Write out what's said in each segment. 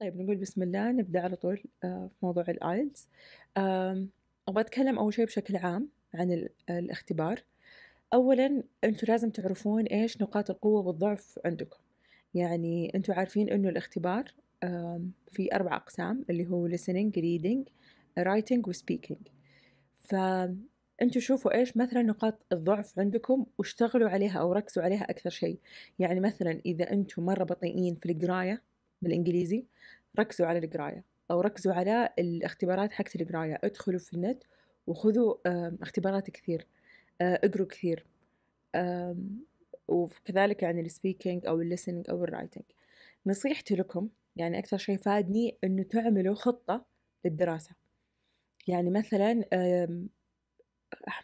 طيب نقول بسم الله نبدأ على طول آه، في موضوع الآيلتس أبغى أتكلم أول شيء بشكل عام عن الاختبار أولا أنتم لازم تعرفون إيش نقاط القوة والضعف عندكم يعني أنتم عارفين أنه الاختبار في أربع أقسام اللي هو listening, reading, writing و speaking فأنتوا شوفوا إيش مثلا نقاط الضعف عندكم واشتغلوا عليها أو ركزوا عليها أكثر شيء يعني مثلا إذا أنتم مرة بطيئين في القراية بالإنجليزي ركزوا على القراية أو ركزوا على الاختبارات حقت القراية ادخلوا في النت وخذوا اختبارات كثير آه، اقروا كثير وكذلك يعني السبيكينج أو الليسنينج أو الرايتنج نصيحتي لكم يعني أكثر شيء فادني إنه تعملوا خطة للدراسة يعني مثلا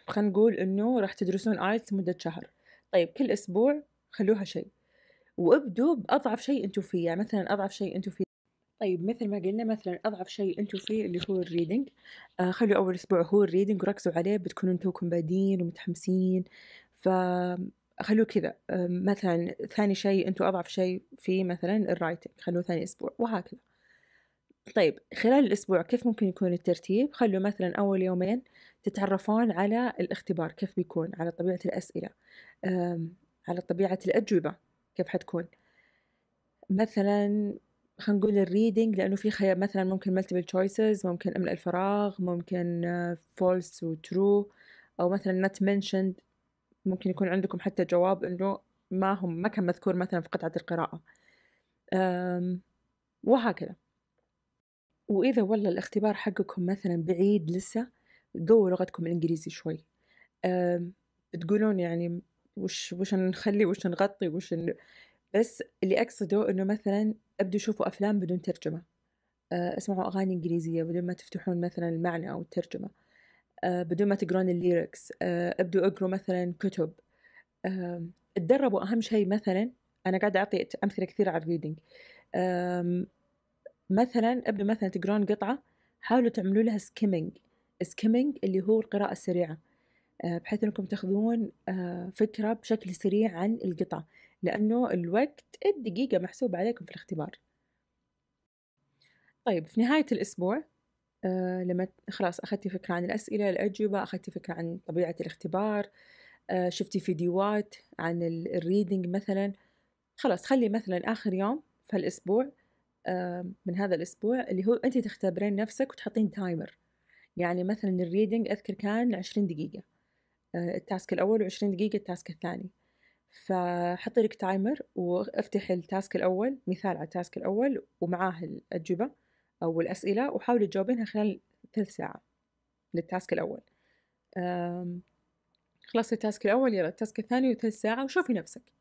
خلينا نقول إنه راح تدرسون ايلتس مدة شهر طيب كل أسبوع خلوها شيء وابدوا باضعف شيء انتم فيه يعني مثلا اضعف شيء انتم فيه طيب مثل ما قلنا مثلا اضعف شيء انتم فيه اللي هو الريدنج آه خلوا اول اسبوع هو الريدنج وركزوا عليه بتكونوا انتم بادين ومتحمسين ف خلوه كذا آه مثلا ثاني شيء انتم اضعف شيء فيه مثلا الرايتنج خلوه ثاني اسبوع وهكذا طيب خلال الأسبوع كيف ممكن يكون الترتيب؟ خلوا مثلا أول يومين تتعرفون على الاختبار كيف بيكون على طبيعة الأسئلة على طبيعة الأجوبة كيف حتكون مثلا خلينا نقول الريدنج لانه في خيار مثلا ممكن ملتيبل تشويسز ممكن املأ الفراغ ممكن فولس آه، وترو او مثلا نت منشند ممكن يكون عندكم حتى جواب انه ما هم ما كان مذكور مثلا في قطعة القراءة وهكذا وإذا والله الاختبار حقكم مثلا بعيد لسه قووا لغتكم الإنجليزي شوي بتقولون يعني وش وش نخلي وش نغطي وش ن... بس اللي أقصده إنه مثلا ابدوا شوفوا أفلام بدون ترجمة آه، اسمعوا أغاني إنجليزية بدون ما تفتحون مثلا المعنى أو الترجمة آه، بدون ما تقرون الليركس آه، ابدوا اقروا مثلا كتب اتدربوا أهم شيء مثلا أنا قاعدة أعطي أمثلة كثيرة على الريدنج مثلا ابدوا مثلا تقرون قطعة حاولوا تعملوا لها سكيمينج سكيمينج اللي هو القراءة السريعة آه، بحيث انكم تاخذون آه، فكره بشكل سريع عن القطع لانه الوقت الدقيقه محسوبه عليكم في الاختبار طيب في نهايه الاسبوع آه، لما خلاص اخذتي فكره عن الاسئله الاجوبه اخذتي فكره عن طبيعه الاختبار شفتي فيديوهات عن الريدنج مثلا خلاص خلي مثلا اخر يوم في الاسبوع من هذا الاسبوع اللي هو انت تختبرين نفسك وتحطين تايمر يعني مثلا الريدنج اذكر كان 20 دقيقه آه، التاسك الأول و20 دقيقة التاسك الثاني فحطي لك تايمر وافتحي التاسك الأول مثال على التاسك الأول ومعاه الأجوبة أو الأسئلة وحاولي تجاوبينها خلال ثلث ساعة للتاسك الأول خلصتي التاسك الأول يلا التاسك الثاني وثلث ساعة وشوفي نفسك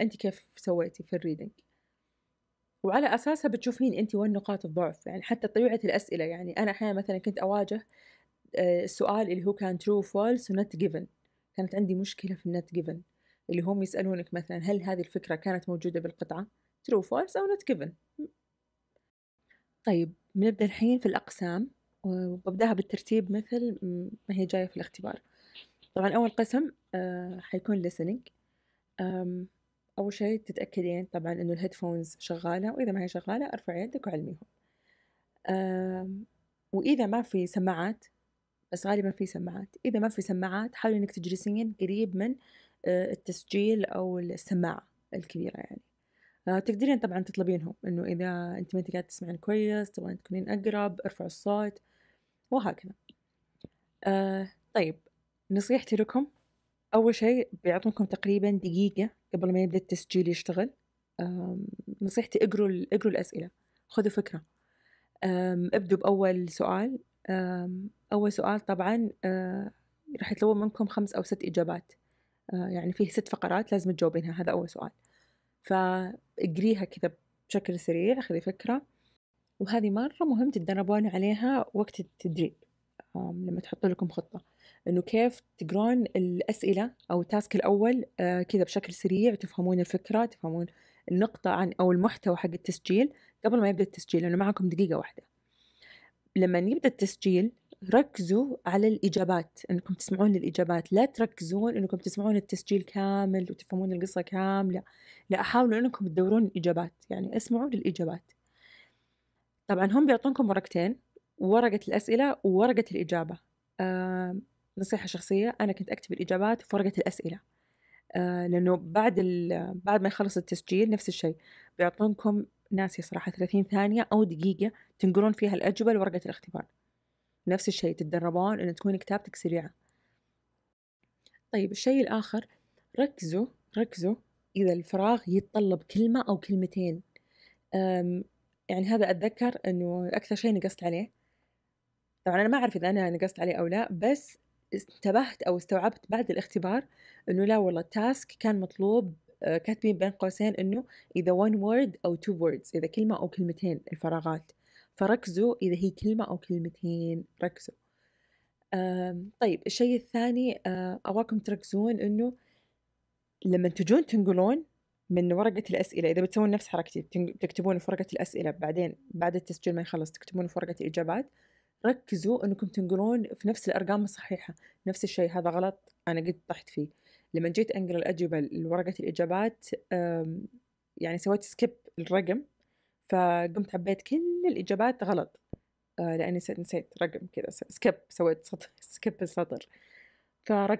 أنت كيف سويتي في الريدنج وعلى أساسها بتشوفين أنت وين نقاط الضعف يعني حتى طبيعة الأسئلة يعني أنا أحيانا مثلا كنت أواجه السؤال آه، اللي هو كان true false ونت given كانت عندي مشكلة في النت given اللي هم يسألونك مثلا هل هذه الفكرة كانت موجودة بالقطعة true false أو not given طيب بنبدأ الحين في الأقسام وببدأها بالترتيب مثل ما هي جاية في الاختبار طبعا أول قسم آه، حيكون listening أول شيء تتأكدين طبعا إنه الهيدفونز شغالة وإذا ما هي شغالة أرفع يدك وعلميهم وإذا ما في سماعات بس غالبا في سماعات إذا ما في سماعات حاولي إنك تجلسين قريب من آه، التسجيل أو السماعة الكبيرة يعني آه، تقدرين طبعا تطلبينهم إنه إذا أنت ما أنت قاعدة تسمعين كويس تبغين تكونين أقرب ارفعوا الصوت وهكذا آه طيب نصيحتي لكم أول شيء بيعطونكم تقريبا دقيقة قبل ما يبدأ التسجيل يشتغل نصيحتي اقروا اقروا الأسئلة خذوا فكرة ابدوا بأول سؤال أول سؤال طبعا آه، راح يطلبون منكم خمس أو ست إجابات آه، يعني فيه ست فقرات لازم تجاوبينها هذا أول سؤال فاقريها كذا بشكل سريع خذي فكرة وهذه مرة مهم تتدربون عليها وقت التدريب لما تحطوا لكم خطة إنه كيف تقرون الأسئلة أو التاسك الأول آه، كذا بشكل سريع تفهمون الفكرة تفهمون النقطة عن أو المحتوى حق التسجيل قبل ما يبدأ التسجيل لأنه معكم دقيقة واحدة لما يبدا التسجيل ركزوا على الإجابات أنكم تسمعون الإجابات لا تركزون أنكم تسمعون التسجيل كامل وتفهمون القصة كاملة لا حاولوا أنكم تدورون الإجابات يعني اسمعوا للإجابات طبعا هم بيعطونكم ورقتين ورقة الأسئلة وورقة الإجابة آه نصيحة شخصية أنا كنت أكتب الإجابات في ورقة الأسئلة آه لأنه بعد بعد ما يخلص التسجيل نفس الشيء بيعطونكم ناسي صراحة 30 ثانية أو دقيقة تنقرون فيها الأجوبة لورقة الاختبار نفس الشيء تتدربون أن تكون كتابتك سريعة طيب الشيء الآخر ركزوا ركزوا إذا الفراغ يتطلب كلمة أو كلمتين يعني هذا أتذكر أنه أكثر شيء نقصت عليه طبعا أنا ما أعرف إذا أنا نقصت عليه أو لا بس انتبهت أو استوعبت بعد الاختبار أنه لا والله التاسك كان مطلوب آه، كاتبين بين قوسين انه اذا one word او two words اذا كلمه او كلمتين الفراغات فركزوا اذا هي كلمه او كلمتين ركزوا طيب الشيء الثاني آه، أبغاكم تركزون إنه لما تجون تنقلون من ورقة الأسئلة إذا بتسوون نفس حركتي تكتبون في ورقة الأسئلة بعدين بعد التسجيل ما يخلص تكتبون في ورقة الإجابات ركزوا إنكم تنقلون في نفس الأرقام الصحيحة نفس الشيء هذا غلط أنا قد طحت فيه لما جيت انقل الاجوبه لورقه الاجابات يعني سويت سكيب الرقم فقمت عبيت كل الاجابات غلط آه، لاني نسيت رقم كذا سكيب سويت سطر سكيب السطر فرق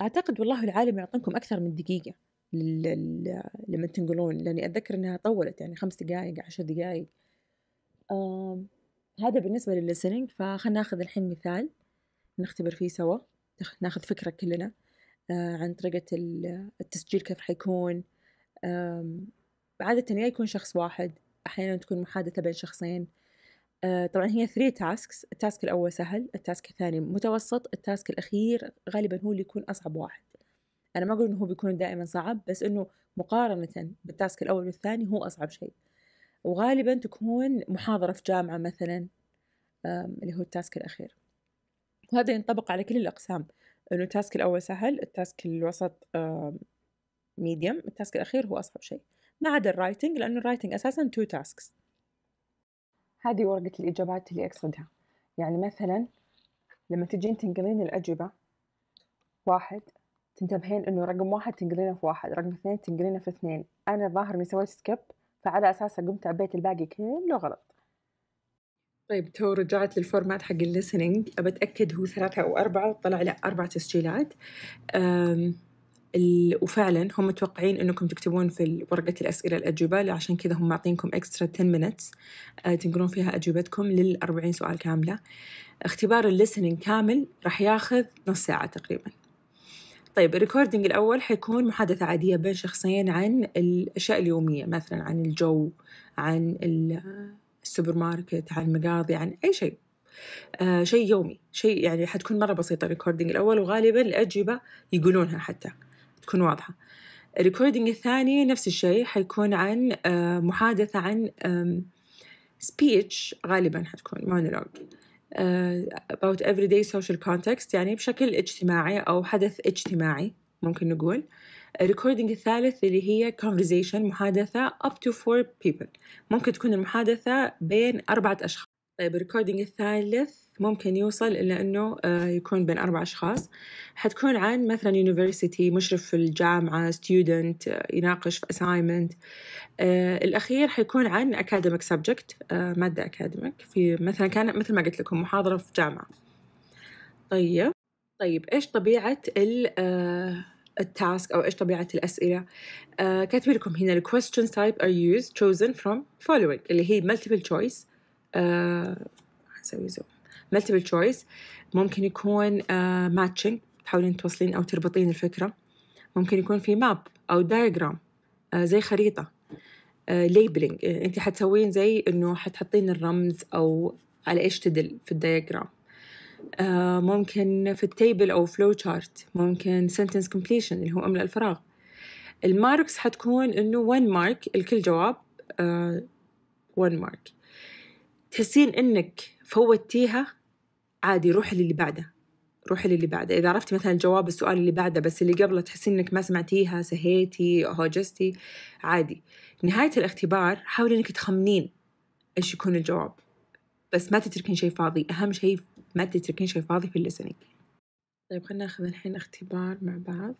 اعتقد والله العالم يعطيكم اكثر من دقيقه لل... لما تنقلون لاني اتذكر انها طولت يعني خمس دقائق عشر دقائق هذا بالنسبه للليسننج فخلنا ناخذ الحين مثال نختبر فيه سوا ناخذ فكره كلنا آه، عن طريقة التسجيل كيف حيكون عادة يا يكون شخص واحد أحيانا تكون محادثة بين شخصين آه، طبعا هي 3 تاسكس التاسك الأول سهل التاسك الثاني متوسط التاسك الأخير غالبا هو اللي يكون أصعب واحد أنا ما أقول إنه هو بيكون دائما صعب بس إنه مقارنة بالتاسك الأول والثاني هو أصعب شيء وغالبا تكون محاضرة في جامعة مثلا اللي هو التاسك الأخير وهذا ينطبق على كل الأقسام انه التاسك الاول سهل التاسك الوسط ميديوم التاسك الاخير هو اصعب شيء ما عدا الرايتنج لانه الرايتنج اساسا تو تاسكس هذه ورقة الإجابات اللي أقصدها يعني مثلا لما تجين تنقلين الأجوبة واحد تنتبهين إنه رقم واحد تنقلينه في واحد رقم اثنين تنقلينه في اثنين أنا ظاهر إني سويت سكيب فعلى اساسها قمت عبيت الباقي كله غلط طيب تو رجعت للفورمات حق الليسننج بتاكد هو ثلاثه او اربعه طلع لا أربعة تسجيلات وفعلا هم متوقعين انكم تكتبون في ورقه الاسئله الاجوبه عشان كذا هم معطينكم اكسترا 10 مينتس تنقلون فيها اجوبتكم لل 40 سؤال كامله اختبار الليسننج كامل راح ياخذ نص ساعه تقريبا طيب الريكوردينج الأول حيكون محادثة عادية بين شخصين عن الأشياء اليومية مثلا عن الجو عن السوبر ماركت عن المقاضي عن يعني أي شيء آه شيء يومي شيء يعني حتكون مرة بسيطة الريكوردينج الأول وغالبا الأجوبة يقولونها حتى تكون واضحة الريكوردينج الثاني نفس الشيء حيكون عن آه محادثة عن سبيتش غالبا حتكون مونولوج Uh, آه، about everyday social context يعني بشكل اجتماعي أو حدث اجتماعي ممكن نقول uh, الريكوردينج الثالث اللي هي conversation محادثة up to four people ممكن تكون المحادثة بين أربعة أشخاص طيب الريكوردينج الثالث ممكن يوصل إلى أنه آه، يكون بين أربع أشخاص حتكون عن مثلا يونيفرسيتي مشرف في الجامعة ستيودنت آه، يناقش في assignment آه، الأخير حيكون عن academic subject مادة academic في مثلا كان مثل ما قلت لكم محاضرة في جامعة طيب طيب إيش طبيعة ال التاسك أو إيش طبيعة الأسئلة آه كاتبه لكم هنا الكويستشن type are used chosen from following اللي هي multiple choice آه هنسوي زوم multiple choice ممكن يكون آه matching تحاولين توصلين أو تربطين الفكرة ممكن يكون في ماب أو diagram آه زي خريطة ليبلينج آه, آه، انت حتسوين زي انه حتحطين الرمز او على ايش تدل في الدايجرام آه، ممكن في التيبل أو فلو شارت ممكن سنتنس كومبليشن اللي هو أملأ الفراغ الماركس حتكون إنه 1 مارك الكل جواب 1 آه، مارك تحسين إنك فوتيها عادي روح للي بعده روح للي بعده إذا عرفتي مثلا جواب السؤال اللي بعده بس اللي قبله تحسين إنك ما سمعتيها سهيتي هوجستي عادي نهاية الاختبار حاولي إنك تخمنين إيش يكون الجواب بس ما تتركين شيء فاضي أهم شيء ما تتركين شيء فاضي في لسانك طيب خلينا ناخذ الحين اختبار مع بعض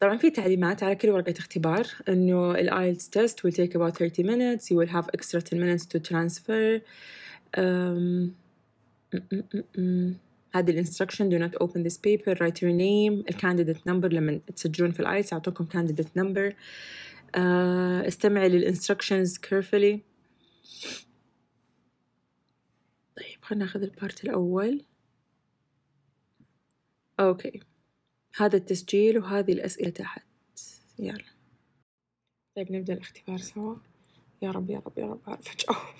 طبعا في تعليمات على كل ورقة اختبار انه ال IELTS test will take about 30 minutes you will have extra 10 minutes to transfer um, هذه الانستركشن do not open this paper write your name الكانديديت نمبر لما تسجلون في الايتس اعطوكم كانديديت نمبر آه، استمعي للانستركشنز كيرفلي طيب خلينا ناخذ البارت الأول أوكي هذا التسجيل وهذه الأسئلة تحت يلا طيب نبدأ الاختبار سوا يا رب يا رب يا رب أعرف أجاوب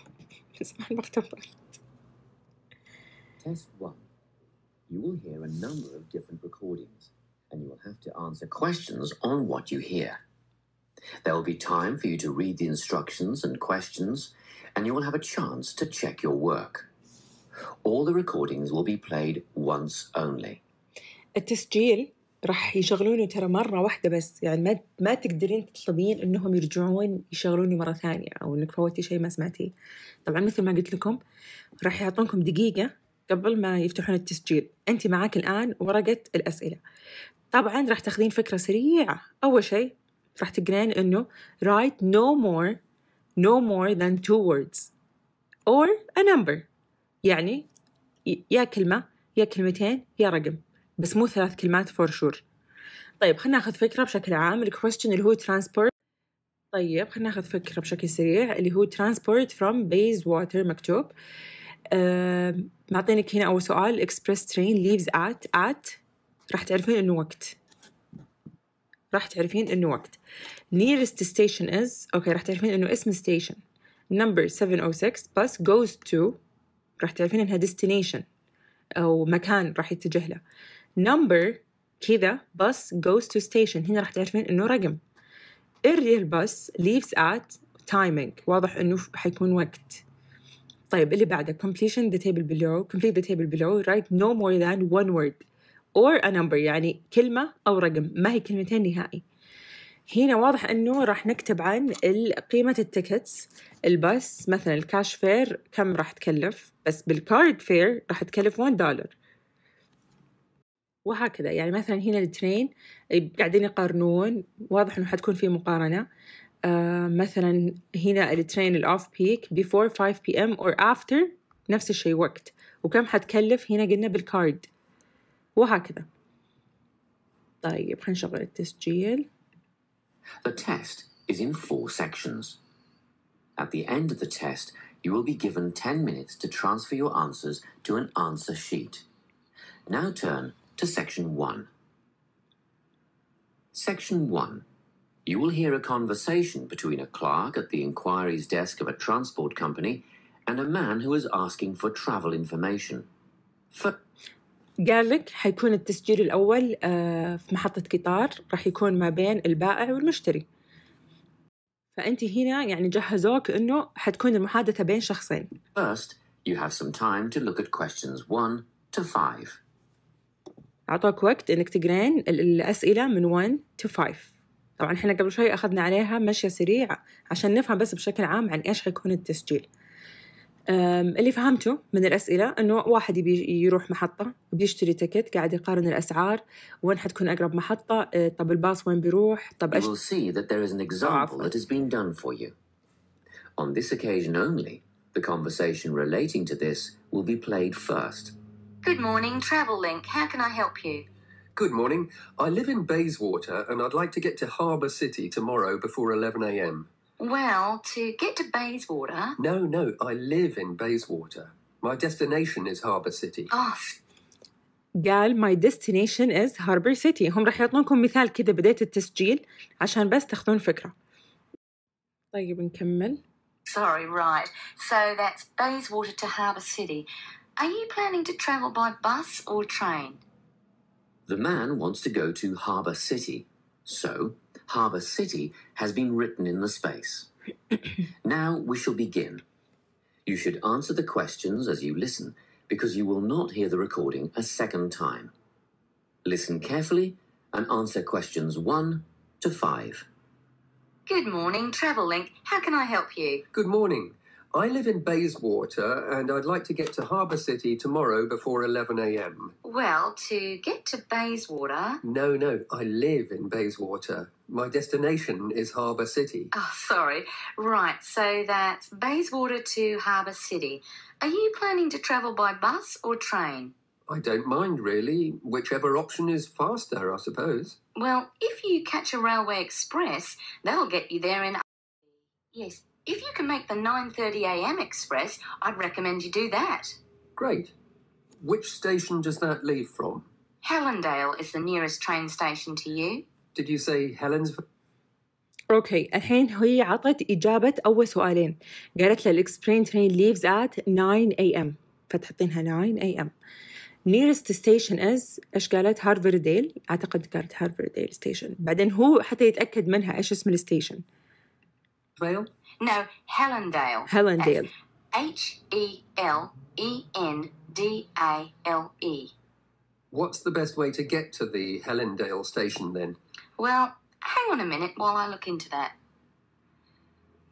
من ما اختبرت Test 1 You will hear a number of different recordings and you will have to answer questions on what you hear. There will be time for you to read the instructions and questions, and you will have a chance to check your work. All the recordings will be played once only. التسجيل راح يشغلونه ترى مرة واحدة بس يعني ما ما تقدرين تطلبين انهم يرجعون يشغلوني مرة ثانية او انك فوتي شيء ما سمعتيه. طبعا مثل ما قلت لكم راح يعطونكم دقيقة قبل ما يفتحون التسجيل، انت معاك الان ورقة الاسئلة. طبعا راح تاخذين فكرة سريعة، اول شيء راح تقرين إنه write no more no more than two words or a number يعني يا كلمة يا كلمتين يا رقم بس مو ثلاث كلمات فور شور طيب خلينا ناخذ فكرة بشكل عام الكويستشن اللي هو transport طيب خلينا ناخذ فكرة بشكل سريع اللي هو transport from base water مكتوب معطينك هنا أول سؤال express train leaves at at راح تعرفين إنه وقت راح تعرفين إنه وقت nearest station is اوكي راح تعرفين انه اسم station number 706 bus goes to راح تعرفين انها destination او مكان راح يتجه له number كذا bus goes to station هنا راح تعرفين انه رقم الريل bus leaves at timing واضح انه حيكون وقت طيب اللي بعده completion the table below complete the table below write no more than one word or a number يعني كلمة أو رقم ما هي كلمتين نهائي هنا واضح انه راح نكتب عن قيمة التيكتس الباص مثلا الكاش فير كم راح تكلف بس بالكارد فير راح تكلف 1 دولار وهكذا يعني مثلا هنا الترين قاعدين يقارنون واضح انه حتكون في مقارنة آه مثلا هنا الترين الاوف بيك before 5 بي ام اور افتر نفس الشيء وقت وكم حتكلف هنا قلنا بالكارد وهكذا طيب خلينا نشغل التسجيل The test is in four sections. At the end of the test, you will be given 10 minutes to transfer your answers to an answer sheet. Now turn to section 1. Section 1. You will hear a conversation between a clerk at the inquiries desk of a transport company and a man who is asking for travel information. For قال لك حيكون التسجيل الأول آه، في محطة قطار راح يكون ما بين البائع والمشتري فأنت هنا يعني جهزوك إنه حتكون المحادثة بين شخصين. First, you have some time to look at questions one to five. أعطوك وقت إنك تقرين الأسئلة من 1 to 5. طبعا احنا قبل شوي أخذنا عليها مشية سريعة عشان نفهم بس بشكل عام عن إيش حيكون التسجيل. اللي فهمته من الأسئلة أنه واحد يبي يروح محطة بيشتري تكت قاعد يقارن الأسعار وين حتكون أقرب محطة طب الباص وين بيروح طب أش... You will see that there is an example that has been done for you. On this occasion only, the conversation relating to this will be played first. Good morning, Travel Link. How can I help you? Good morning. I live in Bayswater and I'd like to get to Harbour City tomorrow before 11 a.m. Well, to get to Bayswater. No, no, I live in Bayswater. My destination is Harbour City. Oh, قال my destination is Harbour City هم راح يعطونكم مثال كده بداية التسجيل عشان بس تاخذون فكرة طيب نكمل Sorry, right. So that's Bayswater to Harbour City. Are you planning to travel by bus or train? The man wants to go to Harbour City, so Harbour City has been written in the space. now we shall begin. You should answer the questions as you listen, because you will not hear the recording a second time. Listen carefully and answer questions 1 to 5. Good morning, Travel Link. How can I help you? Good morning. I live in Bayswater and I'd like to get to Harbour City tomorrow before 11 a.m. Well, to get to Bayswater. No, no, I live in Bayswater my destination is Harbour City. Oh, sorry. Right, so that's Bayswater to Harbour City. Are you planning to travel by bus or train? I don't mind, really. Whichever option is faster, I suppose. Well, if you catch a railway express, that'll get you there in... Yes, if you can make the 9.30am express, I'd recommend you do that. Great. Which station does that leave from? Hellendale is the nearest train station to you. Did you say Helen's اوكي الحين هي عطت إجابة أول سؤالين قالت لها الإكسبرين ترين leaves at 9 a.m. فتحطينها 9 a.m. nearest station is ايش قالت هارفرديل اعتقد قالت هارفرديل ستيشن بعدين هو حتى يتاكد منها ايش اسم الستيشن فيل No, Hellendale. Hellendale. H E L E N D A L E. What's the best way to get to the Hellendale station then? Well, hang on a minute while I look into that.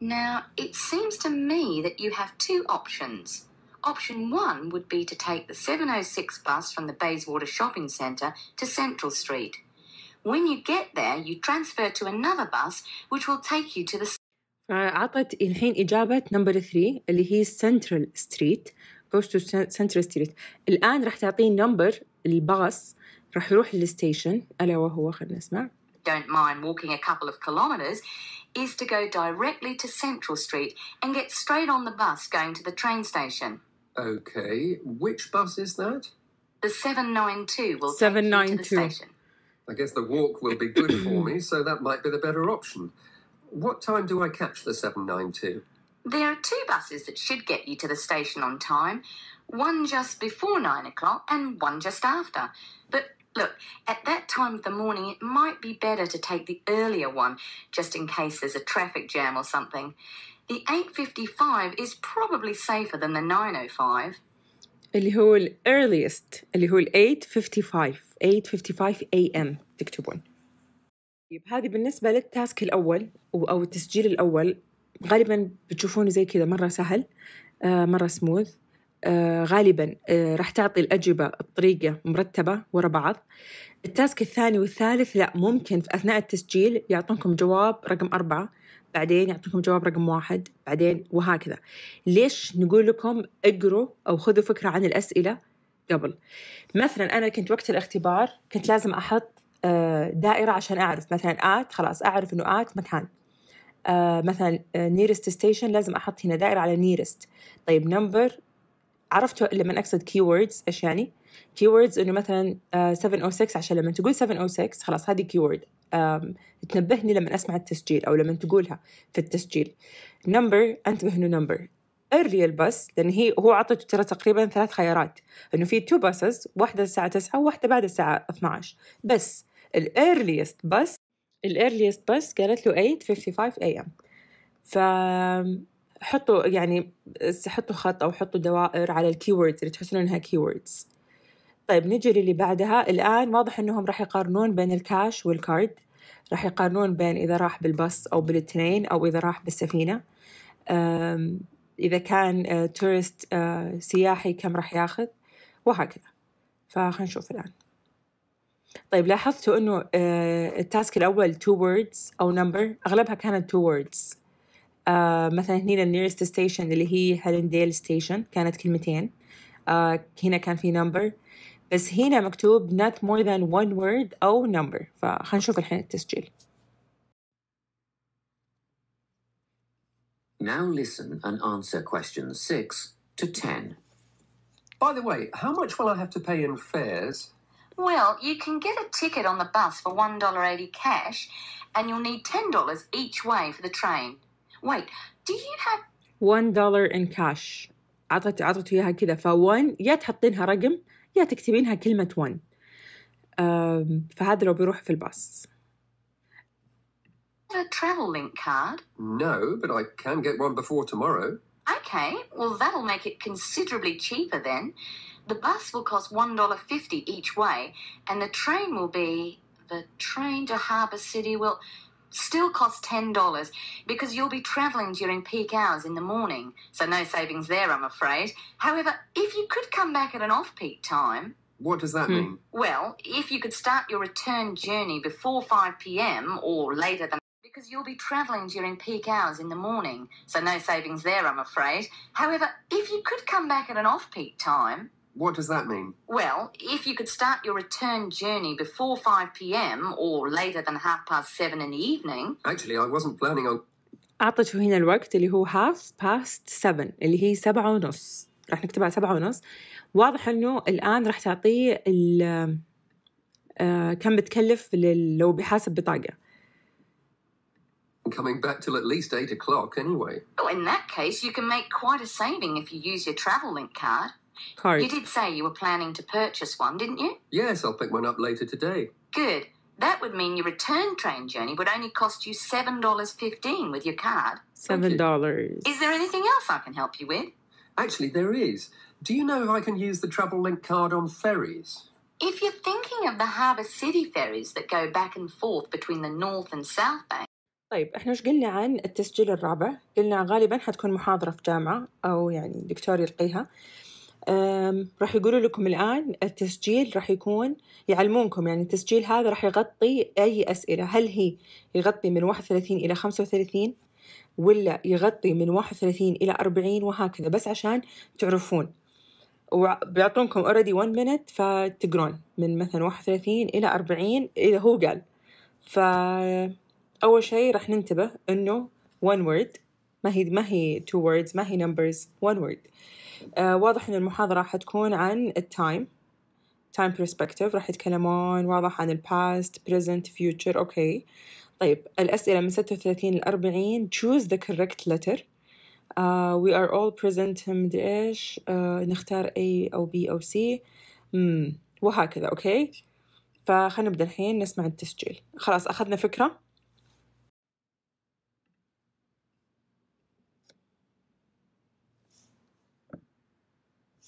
Now, it seems to me that you have two options. Option one would be to take the 706 bus from the Bayswater Shopping Centre to Central Street. When you get there, you transfer to another bus which will take you to the فعطت uh, الحين إجابة نمبر 3 اللي هي Central Street. goes to Central Street. الآن راح تعطيه نمبر الباص راح يروح للستيشن ألا وهو خلينا نسمع don't mind walking a couple of kilometres is to go directly to Central Street and get straight on the bus going to the train station. Okay, which bus is that? The 792 will 792. take you to the station. I guess the walk will be good for me, so that might be the better option. What time do I catch the 792? There are two buses that should get you to the station on time one just before nine o'clock and one just after. But look, at that time of the morning, it might be better to take the earlier one just in case there's a traffic jam or something. The 8.55 is probably safer than the 9.05. اللي هو ال earliest اللي هو ال 8:55 8:55 a.m. تكتبون. طيب هذه بالنسبة للتاسك الأول أو التسجيل الأول غالبا بتشوفونه زي كذا مرة سهل مرة سموث آه، غالبا آه، راح تعطي الأجوبة بطريقة مرتبة ورا بعض التاسك الثاني والثالث لا ممكن في أثناء التسجيل يعطونكم جواب رقم أربعة بعدين يعطيكم جواب رقم واحد بعدين وهكذا ليش نقول لكم اقروا أو خذوا فكرة عن الأسئلة قبل مثلا أنا كنت وقت الاختبار كنت لازم أحط آه، دائرة عشان أعرف مثلا آت خلاص أعرف إنه آت مكان مثلا نيرست ستيشن لازم احط هنا دائره على نيرست طيب نمبر عرفتوا لما اقصد كي ايش يعني؟ كي انه مثلا 706 آه، عشان لما تقول 706 خلاص هذه كي تنبهني لما اسمع التسجيل او لما تقولها في التسجيل نمبر انتبه انه نمبر الريال بس لان هي هو عطته ترى تقريبا ثلاث خيارات انه في تو باسز واحده الساعه 9 وواحده بعد الساعه 12 بس الايرليست بس الايرليست بس قالت له 8:55 am ف حطوا يعني حطوا خط او حطوا دوائر على الكيوردز اللي تحسون انها كيوردز طيب نجي للي بعدها الان واضح انهم راح يقارنون بين الكاش والكارد راح يقارنون بين اذا راح بالبص او بالترين او اذا راح بالسفينه اذا كان تورست آه، آه، سياحي كم راح ياخذ وهكذا فخلينا نشوف الان طيب لاحظتوا انه آه، التاسك الاول تو ووردز او نمبر اغلبها كانت تو ووردز آه مثلا هنا النيرست ستيشن اللي هي هالنديل ستيشن كانت كلمتين آه هنا كان في نمبر بس هنا مكتوب not more than one word أو number فخلنا نشوف الحين التسجيل Now listen and answer questions 6 to 10. By the way, how much will I have to pay in fares? Well, you can get a ticket on the bus for $1.80 cash, and you'll need $10 each way for the train wait do you have 1 in cash عطت عطته اياها كذا ف 1 يا تحطينها رقم يا تكتبينها كلمة 1 فهذا لو بيروح في الباص a travel link card? No, but I can get one before tomorrow. Okay, well, that'll make it considerably cheaper then. The bus will cost $1.50 each way, and the train will be. The train to Harbour City will still costs $10 because you'll be travelling during peak hours in the morning, so no savings there, I'm afraid. However, if you could come back at an off peak time, what does that hmm. mean? Well, if you could start your return journey before 5 pm or later than because you'll be travelling during peak hours in the morning, so no savings there, I'm afraid. However, if you could come back at an off peak time, what does that mean? Well, if you could start your return journey before 5 pm or later than half past seven in the evening. Actually, I wasn't planning on. أعطى هنا الوقت اللي هو half past seven اللي هي سبعة ونص راح نكتبها سبعة ونص واضح إنه الآن راح تعطيه ال كم بتكلف لو بحاسب بطاقة coming back till at least 8 o'clock anyway. Oh, in that case, you can make quite a saving if you use your travel link card. You did say you were planning to purchase one, didn't you? Yes, I'll pick one up later today. Good. That would mean your return train journey would only cost you $7.15 with your card. $7. Is there anything else I can help you with? Actually, there is. Do you know if I can use the Travel Link card on ferries? If you're thinking of the Harbour City ferries that go back and forth between the North and South Bank. طيب احنا ايش قلنا عن التسجيل الرابع؟ قلنا غالبا حتكون محاضرة في جامعة أو يعني دكتور يلقيها. راح يقولوا لكم الآن التسجيل راح يكون يعلمونكم يعني التسجيل هذا راح يغطي أي أسئلة هل هي يغطي من 31 إلى 35 ولا يغطي من 31 إلى 40 وهكذا بس عشان تعرفون وبيعطونكم اوريدي 1 مينت فتقرون من مثلا 31 إلى 40 إذا هو قال فأول شيء راح ننتبه إنه 1 word ما هي ما هي 2 words ما هي numbers 1 word آه، واضح إن المحاضرة راح تكون عن التايم تايم perspective راح يتكلمون واضح عن الباست present future أوكي طيب الأسئلة من 36 ل 40 choose the correct letter uh, we are all present مدري إيش uh, نختار A أو B أو C mm. وهكذا أوكي فخلنا نبدأ الحين نسمع التسجيل خلاص أخذنا فكرة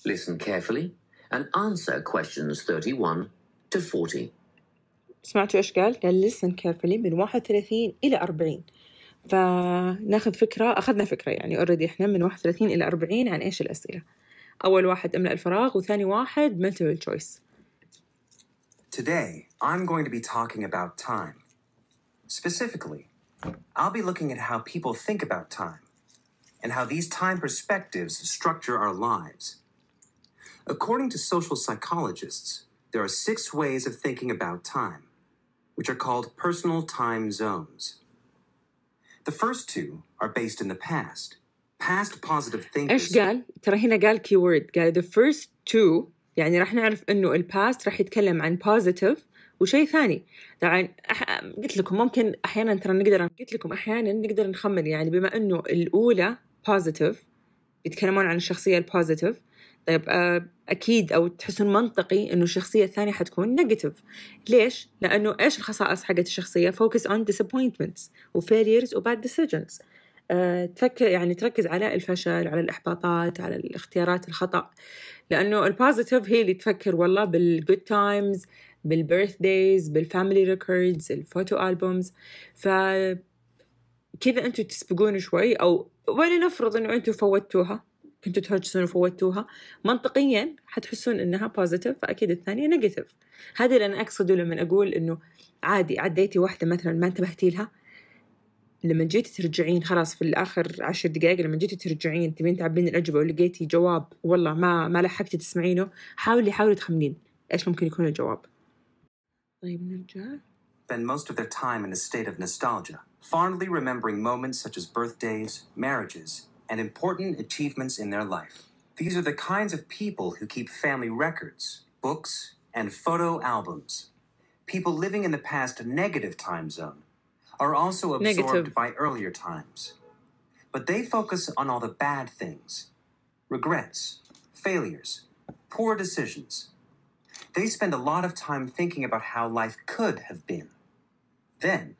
Listen carefully and answer questions 31 to 40. سمعتوا ايش قال؟ قال listen carefully من 31 إلى 40 فناخذ فكرة أخذنا فكرة يعني اوريدي احنا من 31 إلى 40 عن ايش الأسئلة أول واحد املأ الفراغ وثاني واحد multiple choice Today I'm going to be talking about time. Specifically, I'll be looking at how people think about time and how these time perspectives structure our lives. According to social psychologists, there are six ways of thinking about time, which are called personal time zones. The first two are based in the past. Past positive thinkers. ايش قال؟ ترى هنا قال keyword قال the first two يعني راح نعرف انه past راح يتكلم عن positive وشيء ثاني طبعا أح... قلت لكم ممكن احيانا ترى نقدر قلت لكم احيانا نقدر نخمن يعني بما انه الاولى positive يتكلمون عن الشخصيه البوزيتيف طيب آه، اكيد او تحس منطقي انه الشخصيه الثانيه حتكون نيجاتيف ليش لانه ايش الخصائص حقت الشخصيه فوكس اون ديسابوينتمنتس وفيليرز وباد ديسيجنز تفكر يعني تركز على الفشل على الإحباطات على الاختيارات الخطأ لأنه البوزيتيف هي اللي تفكر والله بالجود تايمز بالبيرث دايز بالفاميلي ريكوردز الفوتو ألبومز ف كذا انتم تسبقون شوي أو ولنفرض أنه انتم فوتوها كنتوا تحسون وفوتوها منطقيا حتحسون انها بوزيتيف فاكيد الثانيه نيجاتيف هذا اللي انا اقصده لما اقول انه عادي عديتي واحده مثلا ما انتبهتي لها لما جيتي ترجعين خلاص في الاخر عشر دقائق لما جيتي ترجعين تبين تعبين الاجوبه ولقيتي جواب والله ما ما لحقتي تسمعينه حاولي حاولي تخمنين ايش ممكن يكون الجواب طيب نرجع spend most of their time in a state of nostalgia, fondly remembering moments such as birthdays, marriages, and important achievements in their life. These are the kinds of people who keep family records, books, and photo albums. People living in the past negative time zone are also absorbed Negative. by earlier times. But they focus on all the bad things regrets, failures, poor decisions. They spend a lot of time thinking about how life could have been. Then,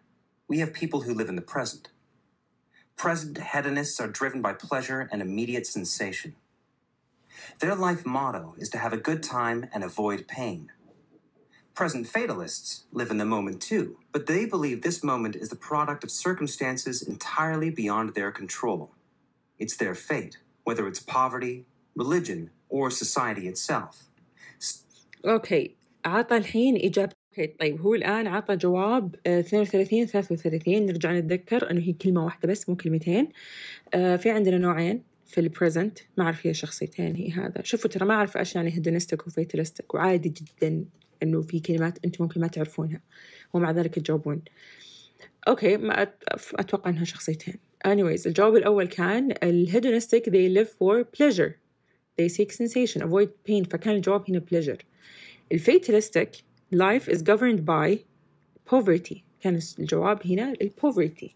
we have people who live in the present. Present hedonists are driven by pleasure and immediate sensation. Their life motto is to have a good time and avoid pain. Present fatalists live in the moment too, but they believe this moment is the product of circumstances entirely beyond their control. It's their fate, whether it's poverty, religion, or society itself. Okay، عطى الحين إجابة اوكي طيب هو الان عطى جواب 32 آه، 33 نرجع نتذكر انه هي كلمه واحده بس مو كلمتين آه، في عندنا نوعين في البريزنت ما اعرف هي شخصيتين هي هذا شوفوا ترى ما اعرف ايش يعني هيدونستك وفيتالستك وعادي جدا انه في كلمات انتم ممكن ما تعرفونها ومع ذلك تجاوبون اوكي ما اتوقع انها شخصيتين anyways الجواب الاول كان الهيدونستك they live for pleasure they seek sensation avoid pain فكان الجواب هنا pleasure الفيتالستك life is governed by poverty كان الجواب هنا ال poverty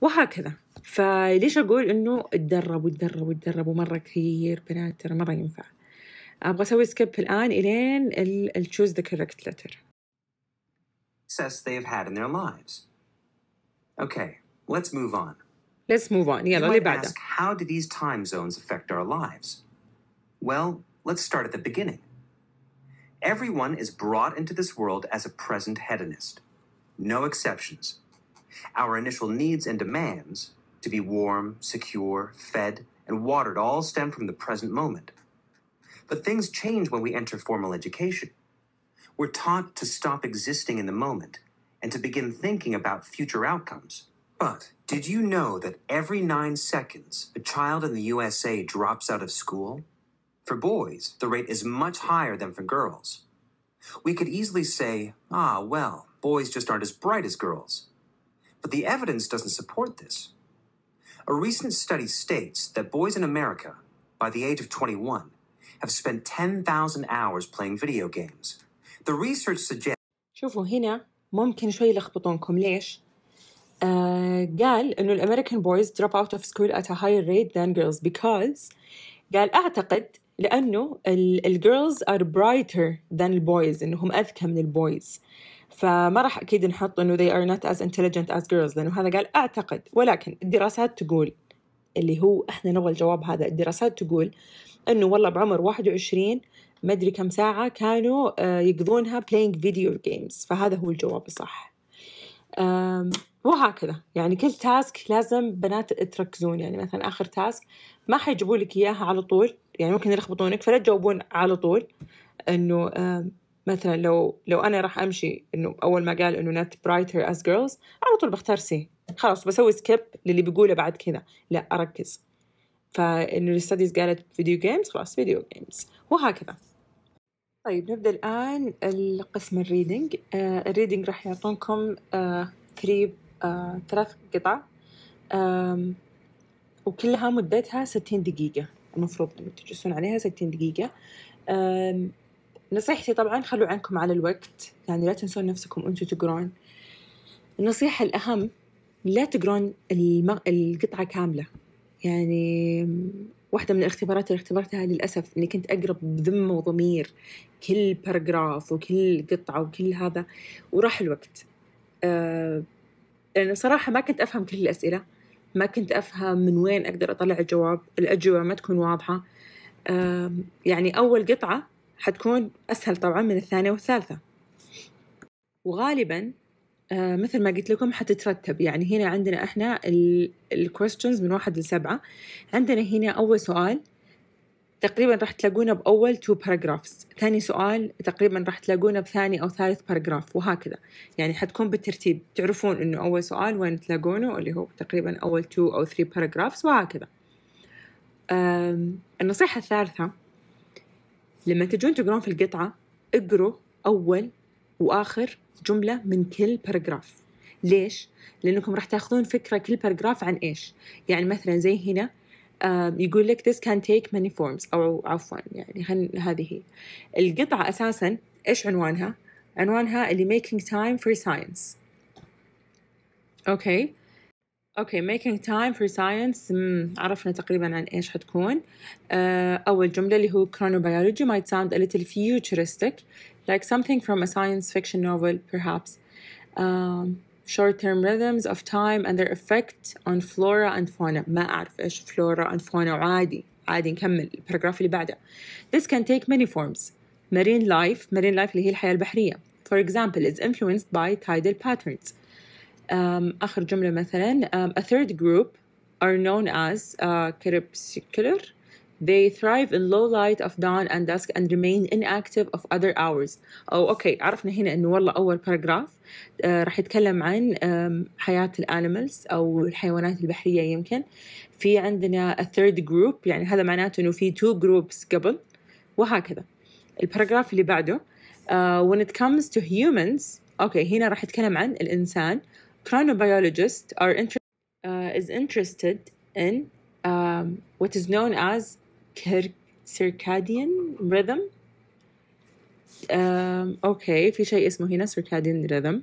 وهكذا فليش أقول إنه اتدربوا اتدربوا اتدربوا مرة كثير بنات ترى مرة ينفع أبغى أسوي سكيب الآن إلين ال choose the correct letter success they have had in their lives. Okay, let's move on. Let's move on. يلا اللي بعده. how do these time zones affect our lives? Well, let's start at the beginning. Everyone is brought into this world as a present hedonist. No exceptions. Our initial needs and demands to be warm, secure, fed, and watered all stem from the present moment. But things change when we enter formal education. We're taught to stop existing in the moment and to begin thinking about future outcomes. But did you know that every nine seconds, a child in the USA drops out of school? For boys, the rate is much higher than for girls. We could easily say, ah, well, boys just aren't as bright as girls. But the evidence doesn't support this. A recent study states that boys in America, by the age of 21, have spent 10,000 hours playing video games. The research suggests شوفوا هنا ممكن شوي يلخبطونكم ليش؟ قال إنه الأمريكان boys drop out of school at a higher rate than girls because قال أعتقد لانه الجيرلز ار برايتر ذان البويز انهم اذكى من البويز فما راح اكيد نحط انه they are not as intelligent as girls لانه هذا قال اعتقد ولكن الدراسات تقول اللي هو احنا نبغى الجواب هذا الدراسات تقول انه والله بعمر 21 ما ادري كم ساعه كانوا آه، يقضونها playing video games فهذا هو الجواب الصح وهكذا يعني كل تاسك لازم بنات تركزون يعني مثلا اخر تاسك ما حيجيبوا لك اياها على طول يعني ممكن يلخبطونك فلا تجاوبون على طول انه مثلا لو لو انا راح امشي انه اول ما قال انه نت برايتر از جيرلز على طول بختار سي خلاص بسوي سكيب للي بيقوله بعد كذا لا اركز فانه الستاديز قالت فيديو جيمز خلاص فيديو جيمز وهكذا طيب نبدأ الآن القسم الريدنج آه، الريدنج راح يعطونكم ثري آه، آه، ثلاث قطع وكلها مدتها ستين دقيقة المفروض انكم تجلسون عليها ستين دقيقة نصيحتي طبعا خلوا عنكم على الوقت يعني لا تنسون نفسكم انتوا تقرون النصيحة الأهم لا تقرون المغ... القطعة كاملة يعني واحدة من الاختبارات اللي اختبرتها للأسف إني كنت أقرب بذمة وضمير كل باراجراف وكل قطعة وكل هذا وراح الوقت أه لأنه صراحة ما كنت أفهم كل الأسئلة ما كنت أفهم من وين أقدر أطلع الجواب الأجوبة ما تكون واضحة أه يعني أول قطعة حتكون أسهل طبعا من الثانية والثالثة وغالبا آه مثل ما قلت لكم حتترتب يعني هنا عندنا احنا الكويستشنز من واحد لسبعة عندنا هنا أول سؤال تقريبا راح تلاقونه بأول تو paragraphs ثاني سؤال تقريبا راح تلاقونه بثاني أو ثالث paragraph وهكذا يعني حتكون بالترتيب تعرفون إنه أول سؤال وين تلاقونه اللي هو تقريبا أول تو أو ثري paragraphs وهكذا النصيحة الثالثة لما تجون تقرون في القطعة اقروا أول واخر جمله من كل باراجراف ليش لانكم راح تاخذون فكره كل باراجراف عن ايش يعني مثلا زي هنا يقول لك this can take many forms أو عفوا يعني هذه هي القطعة أساسا إيش عنوانها؟ عنوانها اللي making time for science أوكي أوكي making time for science عرفنا تقريبا عن إيش حتكون آه، أول جملة اللي هو chronobiology might sound a little futuristic like something from a science fiction novel, perhaps. Um, short-term rhythms of time and their effect on flora and fauna ما أعرف إيش flora and fauna عادي عادي نكمل الباراجراف اللي بعده This can take many forms marine life marine life اللي هي الحياة البحرية for example is influenced by tidal patterns um, آخر جملة مثلا um, a third group are known as uh, crepuscular they thrive in low light of dawn and dusk and remain inactive of other hours. أو oh, okay. عرفنا هنا إنه والله أول paragraph آه راح يتكلم عن حياة الأنيمالز أو الحيوانات البحرية يمكن. في عندنا a third group يعني هذا معناته إنه في two groups قبل وهكذا. الباراجراف اللي بعده uh, when it comes to humans okay. هنا راح يتكلم عن الإنسان. Chronobiologists are inter- uh, is interested in um, what is known as سيركاديان ريذم اوكي في شيء اسمه هنا سيركاديان ريذم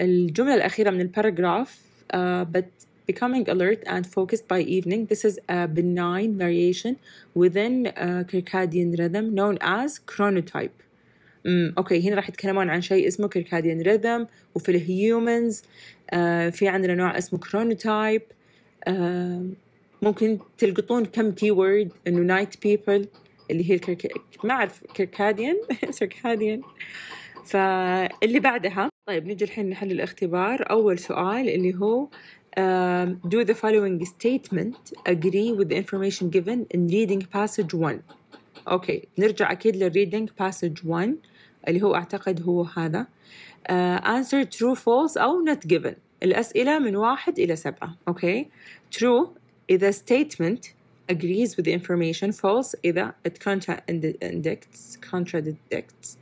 الجملة الأخيرة من الباراجراف uh, but becoming alert and focused by evening this is a benign variation within a circadian rhythm known as chronotype امم اوكي هنا راح يتكلمون عن شيء اسمه circadian rhythm وفي الهيومنز في عندنا نوع اسمه chronotype ممكن تلقطون كم كي وورد انه نايت بيبل اللي هي الكرك... ما اعرف كركاديان سركاديان فاللي بعدها طيب نجي الحين نحل الاختبار اول سؤال اللي هو Um, do the following statement agree with the information given in reading passage 1 اوكي okay. نرجع اكيد للريدنج passage 1 اللي هو اعتقد هو هذا uh, answer true false او not given الاسئله من واحد الى سبعه اوكي okay. true إذا statement agrees with the information false إذا it contradicts contradicts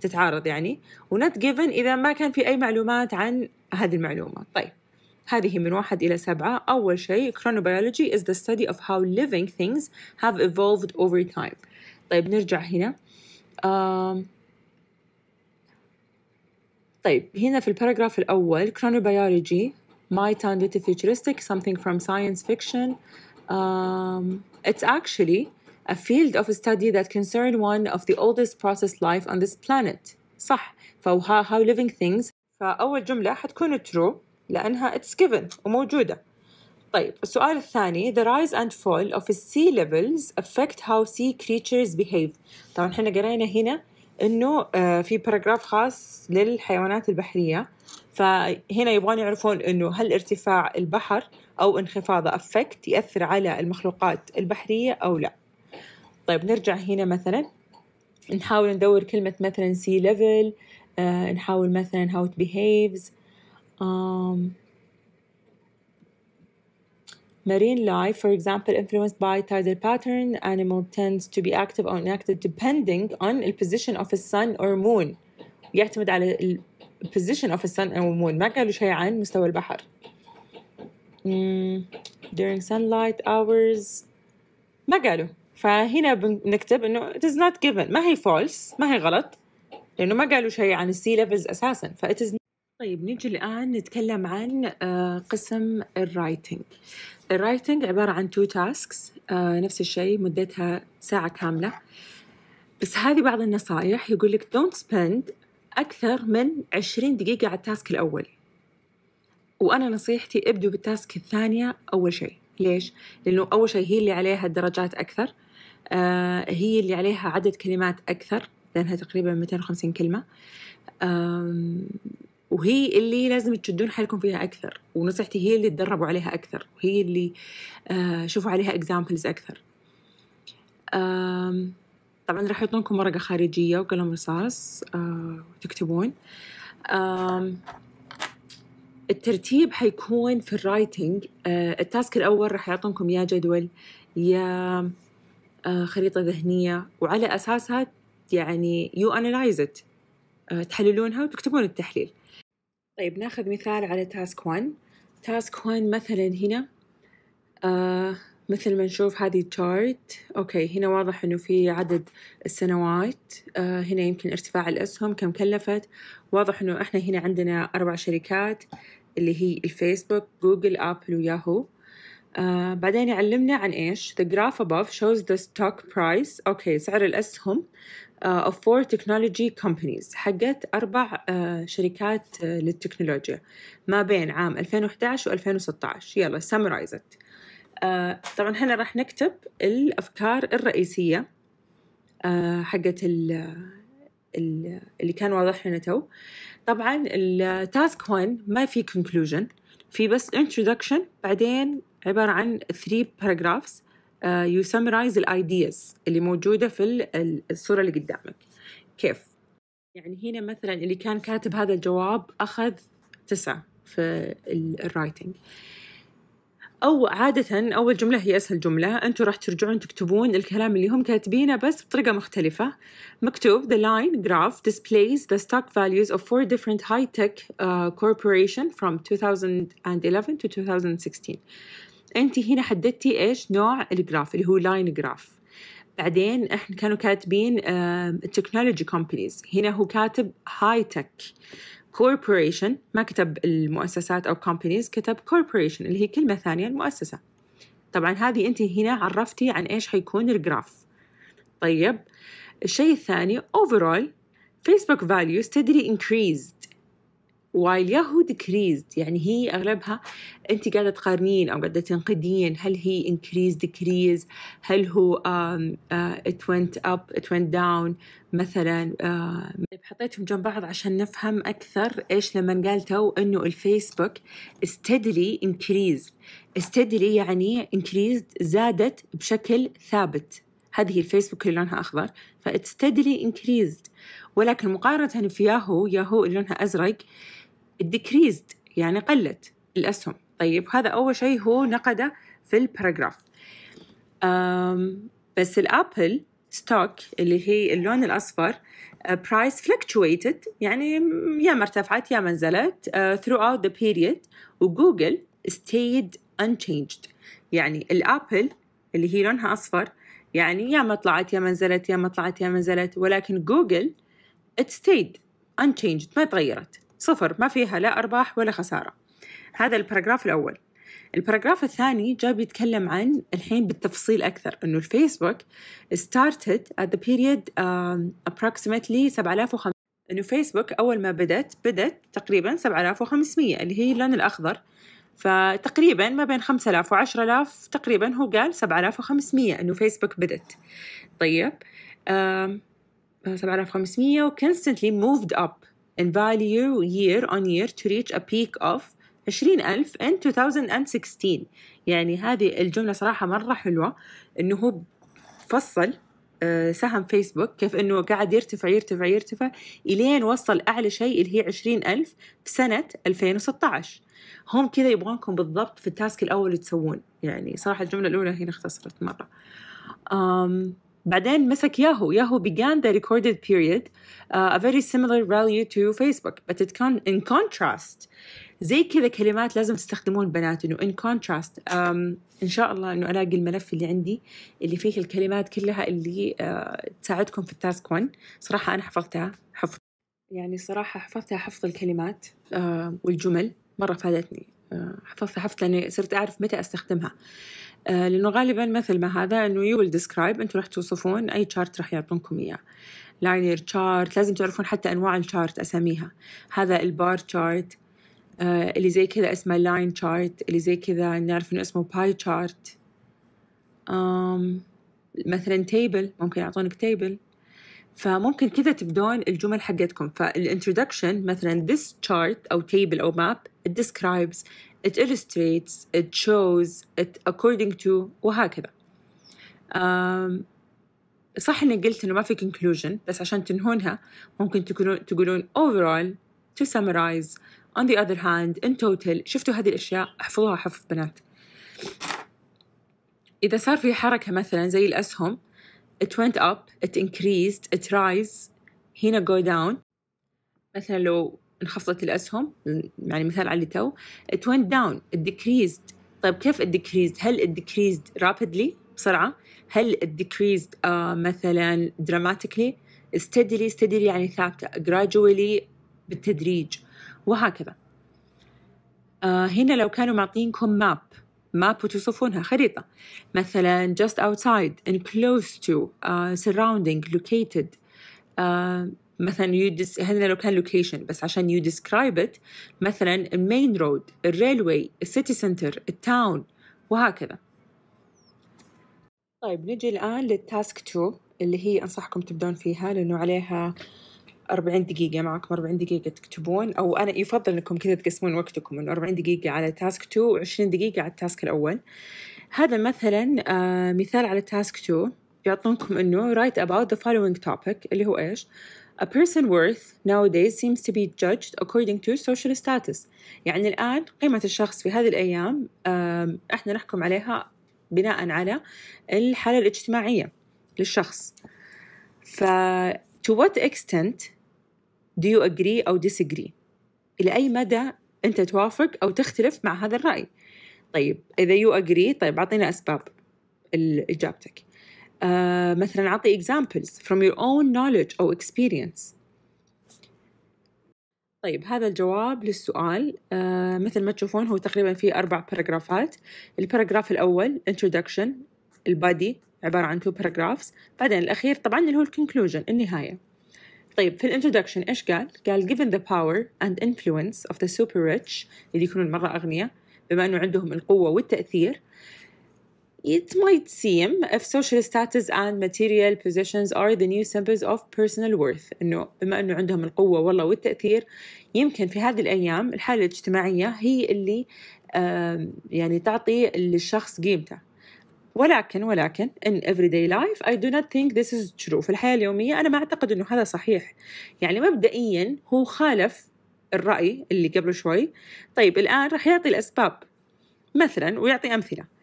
تتعارض يعني و not given إذا ما كان في أي معلومات عن هذه المعلومة طيب هذه من واحد إلى سبعة أول شيء chronobiology is the study of how living things have evolved over time طيب نرجع هنا um, طيب هنا في الباراجراف الأول chronobiology Might sound a little futuristic something from science fiction um, it's actually a field of study that concerned one of the oldest processed life on this planet صح فهو how living things فأول جملة حتكون true لأنها it's given وموجودة طيب السؤال الثاني the rise and fall of sea levels affect how sea creatures behave طبعا احنا قرينا هنا انه في باراجراف خاص للحيوانات البحرية. فهنا يبغون يعرفون انه هل ارتفاع البحر او انخفاضه افكت ياثر على المخلوقات البحريه او لا طيب نرجع هنا مثلا نحاول ندور كلمة مثلا سي ليفل آه نحاول مثلا how it behaves um, marine life for example influenced by tidal pattern animal tends to be active or inactive depending on the position of the sun or moon يعتمد على position of the sun and moon ما قالوا شيء عن مستوى البحر during sunlight hours ما قالوا فهنا بنكتب انه it is not given ما هي false ما هي غلط لانه ما قالوا شيء عن السي ليفلز اساسا ف it is طيب نيجي الآن نتكلم عن آه، قسم الرايتنج الرايتنج عبارة عن تو تاسكس آه، نفس الشيء مدتها ساعة كاملة بس هذه بعض النصائح يقول لك don't spend أكثر من 20 دقيقة على التاسك الأول وأنا نصيحتي ابدوا بالتاسك الثانية أول شيء ليش؟ لأنه أول شيء هي اللي عليها درجات أكثر آه هي اللي عليها عدد كلمات أكثر لأنها تقريبا 250 كلمة آه وهي اللي لازم تشدون حالكم فيها أكثر ونصيحتي هي اللي تدربوا عليها أكثر وهي اللي آه شوفوا عليها examples أكثر آه طبعا راح يعطونكم ورقة خارجية وقلم رصاص آه تكتبون آه الترتيب حيكون في الرايتنج آه التاسك الأول راح يعطونكم يا جدول يا آه خريطة ذهنية وعلى أساسها يعني يو أنالايز ات تحللونها وتكتبون التحليل طيب ناخذ مثال على تاسك 1 تاسك 1 مثلا هنا آه مثل ما نشوف هذه تشارت أوكي هنا واضح أنه في عدد السنوات آه هنا يمكن ارتفاع الأسهم كم كلفت واضح أنه إحنا هنا عندنا أربع شركات اللي هي الفيسبوك جوجل أبل وياهو آه بعدين يعلمنا عن إيش the graph above shows the stock price أوكي سعر الأسهم آه، of four technology companies حقت أربع آه، شركات آه، للتكنولوجيا ما بين عام 2011 و 2016 يلا summarize it آه طبعا هنا راح نكتب الافكار الرئيسيه آه حقت اللي كان واضح لنا تو طبعا التاسك 1 ما في conclusion في بس introduction بعدين عبارة عن 3 paragraphs يو آه، the الايدياز اللي موجودة في الصورة اللي قدامك كيف؟ يعني هنا مثلا اللي كان كاتب هذا الجواب أخذ تسعة في الرايتنج أو عادة أول جملة هي أسهل جملة أنتم راح ترجعون تكتبون الكلام اللي هم كاتبينه بس بطريقة مختلفة مكتوب the line graph displays the stock values of four different high-tech uh, corporation from 2011 to 2016 أنت هنا حددتي إيش نوع الجراف اللي هو line graph بعدين احنا كانوا كاتبين uh, technology companies هنا هو كاتب high tech corporation ما كتب المؤسسات أو companies كتب corporation اللي هي كلمة ثانية المؤسسة طبعا هذه أنت هنا عرفتي عن إيش حيكون الجراف طيب الشيء الثاني overall Facebook values steadily increase وايل ياهو ديكريزد يعني هي اغلبها انت قاعده تقارنين او قاعده تنقدين هل هي انكريز ديكريز هل هو ات ونت اب ات ونت داون مثلا uh, حطيتهم جنب بعض عشان نفهم اكثر ايش لما قال تو انه الفيسبوك ستيدلي انكريز ستيدلي يعني انكريز زادت بشكل ثابت هذه الفيسبوك اللي لونها أخضر فإتستدلي انكريزد ولكن مقارنة في ياهو ياهو اللي لونها أزرق decreased يعني قلت الأسهم طيب هذا أول شيء هو نقده في الباراجراف بس الأبل ستوك اللي هي اللون الأصفر برايس آه، فلكتويتد يعني يا ما ارتفعت يا ما نزلت ثرو آه، throughout the period وجوجل stayed unchanged يعني الأبل اللي هي لونها أصفر يعني يا ما طلعت يا ما نزلت يا ما طلعت يا ما نزلت ولكن جوجل it stayed unchanged ما تغيرت صفر ما فيها لا أرباح ولا خسارة هذا الباراجراف الأول الباراجراف الثاني جاء بيتكلم عن الحين بالتفصيل أكثر إنه الفيسبوك started at the period uh, approximately 7500 إنه فيسبوك أول ما بدت بدت تقريبا 7500 اللي هي اللون الأخضر فتقريبا ما بين 5000 و 10000 تقريبا هو قال 7500 انه فيسبوك بدت طيب 7500 وكونستنتلي موفد اب in value year on year to reach a peak of 20000 in 2016 يعني هذه الجملة صراحة مرة حلوة إنه هو فصل آه، سهم فيسبوك كيف انه قاعد يرتفع يرتفع يرتفع الين وصل اعلى شيء اللي هي عشرين الف في سنه 2016 هم كذا يبغونكم بالضبط في التاسك الاول تسوون يعني صراحه الجمله الاولى هنا اختصرت مره أم بعدين مسك ياهو ياهو began the recorded period uh, a very similar value to Facebook but it can in contrast زي كذا كلمات لازم تستخدمون البنات انه in contrast um, ان شاء الله انه الاقي الملف اللي عندي اللي فيه الكلمات كلها اللي uh, تساعدكم في التاسك 1 صراحه انا حفظتها حفظ يعني صراحه حفظتها حفظ الكلمات uh, والجمل مره فادتني uh, حفظتها حفظ لاني صرت اعرف متى استخدمها آه، لانه غالبا مثل ما هذا انه يو ويل ديسكرايب انتم راح توصفون اي شارت راح يعطونكم اياه لاينر شارت لازم تعرفون حتى انواع الشارت اساميها هذا البار شارت آه اللي زي كذا اسمه لاين شارت اللي زي كذا نعرف انه اسمه باي شارت آم مثلا تيبل ممكن يعطونك تيبل فممكن كذا تبدون الجمل حقتكم فالانترودكشن مثلا this chart او table او map describes it illustrates it shows it according to وهكذا صح اني قلت انه ما في conclusion بس عشان تنهونها ممكن تقولون تقولون overall to summarize on the other hand in total شفتوا هذه الاشياء احفظوها حفظ بنات اذا صار في حركه مثلا زي الاسهم it went up it increased it rise هنا go down مثلا لو انخفضت الاسهم يعني مثال على اللي تو ات went داون decreased طيب كيف decreased هل decreased رابيدلي بسرعه هل الديكريزد آه، uh, مثلا دراماتيكلي steadily steadily يعني ثابته gradually بالتدريج وهكذا uh, هنا لو كانوا معطينكم ماب ماب وتوصفونها خريطة مثلا just outside and close to uh, surrounding located uh, مثلا يو ديس هذا لو كان لوكيشن بس عشان يو ديسكرايب ات مثلا المين رود الريلوي السيتي سنتر التاون وهكذا طيب نجي الآن للتاسك 2 اللي هي أنصحكم تبدون فيها لأنه عليها 40 دقيقة معكم 40 دقيقة تكتبون أو أنا يفضل أنكم كذا تقسمون وقتكم إنه 40 دقيقة على تاسك 2 و20 دقيقة على التاسك الأول هذا مثلا آه مثال على تاسك 2 يعطونكم إنه write about the following topic اللي هو إيش A person worth nowadays seems to be judged according to social status يعني الآن قيمة الشخص في هذه الأيام إحنا نحكم عليها بناء على الحالة الاجتماعية للشخص ف to what extent do you agree أو disagree إلى أي مدى أنت توافق أو تختلف مع هذا الرأي طيب إذا you agree طيب أعطينا أسباب إجابتك آه، مثلا أعطي examples from your own knowledge or experience طيب هذا الجواب للسؤال آه مثل ما تشوفون هو تقريبا فيه أربع باراجرافات الباراجراف الأول introduction البادي عبارة عن two paragraphs بعدين الأخير طبعا اللي هو الكونكلوجن النهاية طيب في الانتروداكشن إيش قال؟ قال given the power and influence of the super rich اللي يكونون مرة أغنياء بما أنه عندهم القوة والتأثير It might seem if social status and material positions are the new symbols of personal worth إنه بما إنه عندهم القوة والله والتأثير يمكن في هذه الأيام الحالة الاجتماعية هي اللي يعني تعطي للشخص قيمته ولكن ولكن in everyday life I do not think this is true في الحياة اليومية أنا ما أعتقد أنه هذا صحيح يعني مبدئيا هو خالف الرأي اللي قبل شوي طيب الآن راح يعطي الأسباب مثلا ويعطي أمثلة